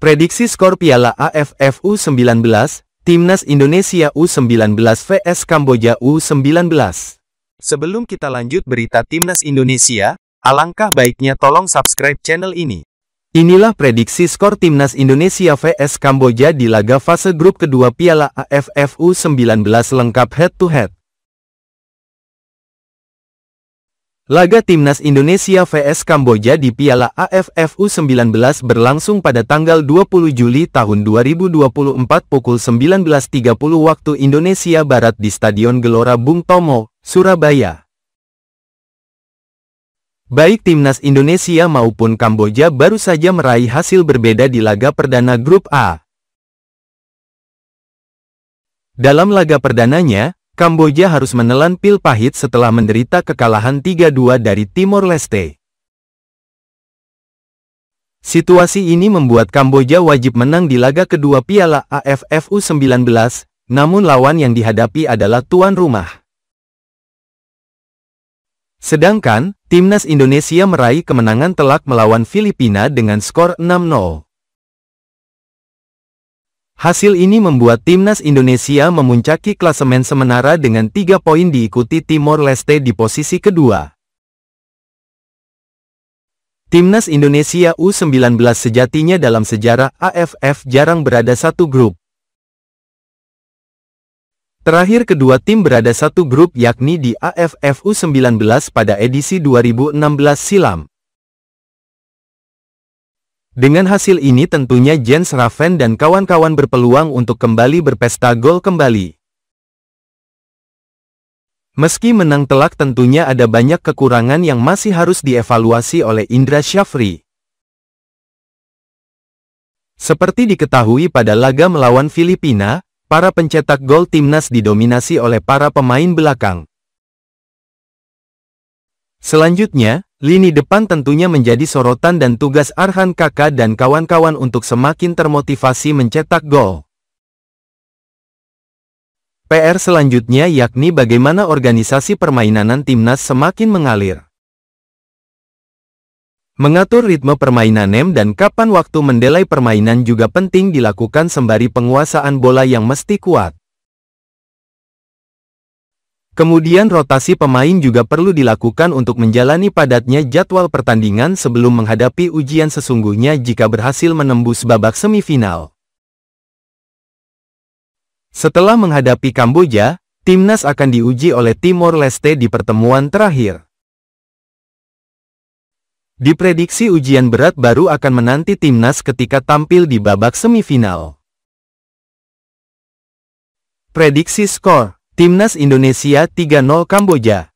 Prediksi skor Piala AFF U19, Timnas Indonesia U19 vs Kamboja U19. Sebelum kita lanjut berita Timnas Indonesia, alangkah baiknya tolong subscribe channel ini. Inilah prediksi skor Timnas Indonesia vs Kamboja di laga fase grup kedua Piala AFF U19 lengkap head-to-head. head to head Laga Timnas Indonesia vs Kamboja di Piala AFF U19 berlangsung pada tanggal 20 Juli tahun 2024 pukul 19.30 waktu Indonesia Barat di Stadion Gelora Bung Tomo, Surabaya. Baik Timnas Indonesia maupun Kamboja baru saja meraih hasil berbeda di laga perdana Grup A. Dalam laga perdananya, Kamboja harus menelan pil pahit setelah menderita kekalahan 3-2 dari Timor Leste. Situasi ini membuat Kamboja wajib menang di laga kedua Piala AFF U19, namun lawan yang dihadapi adalah tuan rumah. Sedangkan, timnas Indonesia meraih kemenangan telak melawan Filipina dengan skor 6-0. Hasil ini membuat timnas Indonesia memuncaki klasemen sementara dengan tiga poin diikuti Timor Leste di posisi kedua. Timnas Indonesia U19 sejatinya dalam sejarah AFF jarang berada satu grup. Terakhir kedua tim berada satu grup yakni di AFF U19 pada edisi 2016 silam. Dengan hasil ini tentunya Jens Raven dan kawan-kawan berpeluang untuk kembali berpesta gol kembali. Meski menang telak tentunya ada banyak kekurangan yang masih harus dievaluasi oleh Indra Syafri. Seperti diketahui pada laga melawan Filipina, para pencetak gol timnas didominasi oleh para pemain belakang. Selanjutnya, Lini depan tentunya menjadi sorotan dan tugas Arhan Kakak dan kawan-kawan untuk semakin termotivasi mencetak gol. PR selanjutnya yakni bagaimana organisasi permainanan timnas semakin mengalir. Mengatur ritme permainan NEM dan kapan waktu mendelai permainan juga penting dilakukan sembari penguasaan bola yang mesti kuat. Kemudian rotasi pemain juga perlu dilakukan untuk menjalani padatnya jadwal pertandingan sebelum menghadapi ujian sesungguhnya jika berhasil menembus babak semifinal. Setelah menghadapi Kamboja, timnas akan diuji oleh Timor Leste di pertemuan terakhir. Diprediksi ujian berat baru akan menanti timnas ketika tampil di babak semifinal. Prediksi skor Timnas Indonesia 3-0 Kamboja